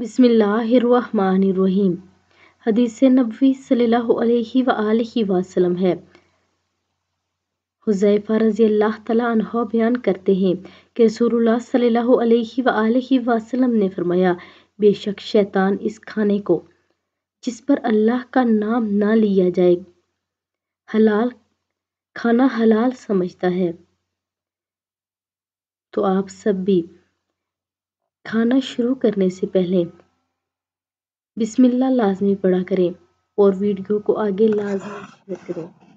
बिसमीम हदीस नबी सल्ला वसम है हुज़ैफ़ा रज़ी अल्लाह तला बयान करते हैं कि रसूलुल्लाह सल्लल्लाहु अलैहि वसल्लम ने फरमाया बेशक शैतान इस खाने को जिस पर अल्लाह का नाम ना लिया जाए हलाल खाना हलाल समझता है तो आप सब भी खाना शुरू करने से पहले बिस्मिल्लाह लाजमी पढ़ा करें और वीडियो को आगे लाजमी शेयर करें